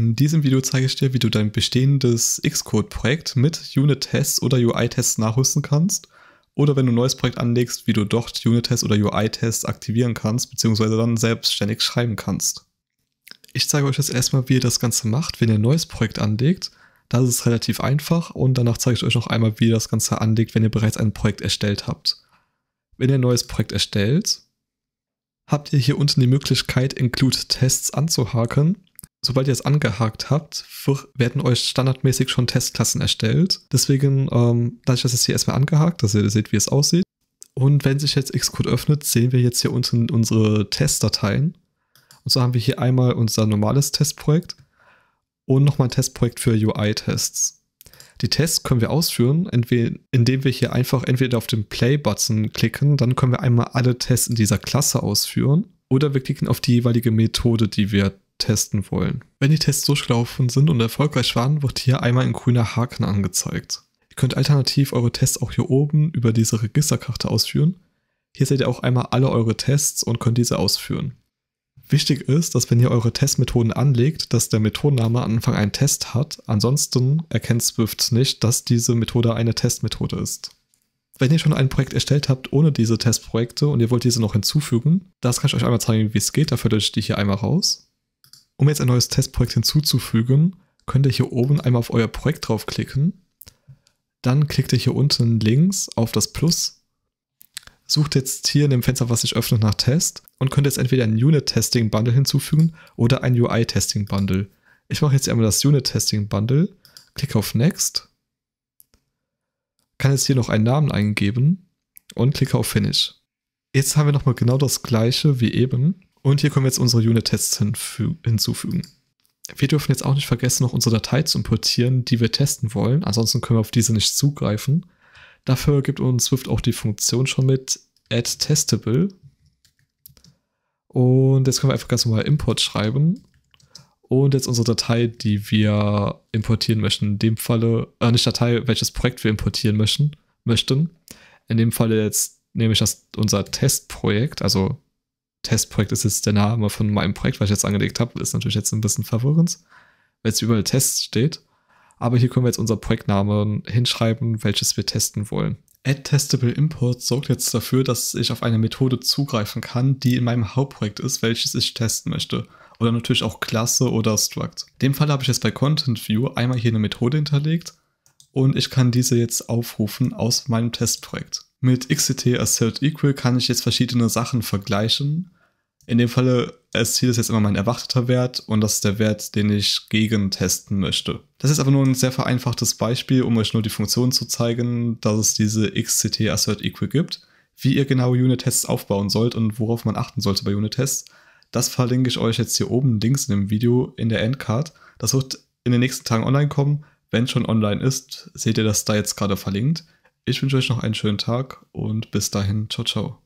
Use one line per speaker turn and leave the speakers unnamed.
In diesem Video zeige ich dir, wie du dein bestehendes Xcode-Projekt mit Unit-Tests oder UI-Tests nachrüsten kannst oder wenn du ein neues Projekt anlegst, wie du dort Unit-Tests oder UI-Tests aktivieren kannst bzw. dann selbstständig schreiben kannst. Ich zeige euch jetzt erstmal, wie ihr das Ganze macht, wenn ihr ein neues Projekt anlegt. Das ist relativ einfach und danach zeige ich euch noch einmal, wie ihr das Ganze anlegt, wenn ihr bereits ein Projekt erstellt habt. Wenn ihr ein neues Projekt erstellt, habt ihr hier unten die Möglichkeit, Include Tests anzuhaken sobald ihr es angehakt habt, werden euch standardmäßig schon Testklassen erstellt. Deswegen ähm, lasse ich das jetzt hier erstmal angehakt, dass ihr seht, wie es aussieht. Und wenn sich jetzt Xcode öffnet, sehen wir jetzt hier unten unsere Testdateien. Und so haben wir hier einmal unser normales Testprojekt und nochmal ein Testprojekt für UI-Tests. Die Tests können wir ausführen, indem wir hier einfach entweder auf den Play-Button klicken, dann können wir einmal alle Tests in dieser Klasse ausführen, oder wir klicken auf die jeweilige Methode, die wir testen wollen. Wenn die Tests durchgelaufen sind und erfolgreich waren, wird hier einmal ein grüner Haken angezeigt. Ihr könnt alternativ eure Tests auch hier oben über diese Registerkarte ausführen. Hier seht ihr auch einmal alle eure Tests und könnt diese ausführen. Wichtig ist, dass wenn ihr eure Testmethoden anlegt, dass der Methodenname am Anfang einen Test hat, ansonsten erkennt Swift nicht, dass diese Methode eine Testmethode ist. Wenn ihr schon ein Projekt erstellt habt ohne diese Testprojekte und ihr wollt diese noch hinzufügen, das kann ich euch einmal zeigen, wie es geht, dafür lösche ich die hier einmal raus. Um jetzt ein neues Testprojekt hinzuzufügen, könnt ihr hier oben einmal auf euer Projekt draufklicken. Dann klickt ihr hier unten links auf das Plus, sucht jetzt hier in dem Fenster, was sich öffnet, nach Test und könnt jetzt entweder ein Unit-Testing-Bundle hinzufügen oder ein UI-Testing-Bundle. Ich mache jetzt einmal das Unit-Testing-Bundle, klicke auf Next, kann jetzt hier noch einen Namen eingeben und klicke auf Finish. Jetzt haben wir nochmal genau das gleiche wie eben, und hier können wir jetzt unsere Unit-Tests hinfü- hinzufügen. Wir dürfen jetzt auch nicht vergessen, noch unsere Datei zu importieren, die wir testen wollen. Ansonsten können wir auf diese nicht zugreifen. Dafür gibt uns Swift auch die Funktion schon mit addTestable. Und jetzt können wir einfach ganz normal Import schreiben. Und jetzt unsere Datei, die wir importieren möchten. In dem Falle, äh, nicht Datei, welches Projekt wir importieren möchten. möchten. In dem Falle jetzt nehme ich das unser Testprojekt, also Testprojekt ist jetzt der Name von meinem Projekt, was ich jetzt angelegt habe. Ist natürlich jetzt ein bisschen verwirrend, weil es überall Tests steht. Aber hier können wir jetzt unser Projektnamen hinschreiben, welches wir testen wollen. Add Testable Import sorgt jetzt dafür, dass ich auf eine Methode zugreifen kann, die in meinem Hauptprojekt ist, welches ich testen möchte. Oder natürlich auch Klasse oder Struct. In dem Fall habe ich jetzt bei Content View einmal hier eine Methode hinterlegt und ich kann diese jetzt aufrufen aus meinem Testprojekt. Mit XCT Assert Equal kann ich jetzt verschiedene Sachen vergleichen. In dem Falle ist hier jetzt immer mein erwarteter Wert und das ist der Wert, den ich gegen testen möchte. Das ist aber nur ein sehr vereinfachtes Beispiel, um euch nur die Funktion zu zeigen, dass es diese XCT Assert Equal gibt. Wie ihr genau Unit-Tests aufbauen sollt und worauf man achten sollte bei Unit-Tests, das verlinke ich euch jetzt hier oben links in dem Video in der Endcard. Das wird in den nächsten Tagen online kommen. Wenn schon online ist, seht ihr das da jetzt gerade verlinkt. Ich wünsche euch noch einen schönen Tag und bis dahin, ciao, ciao.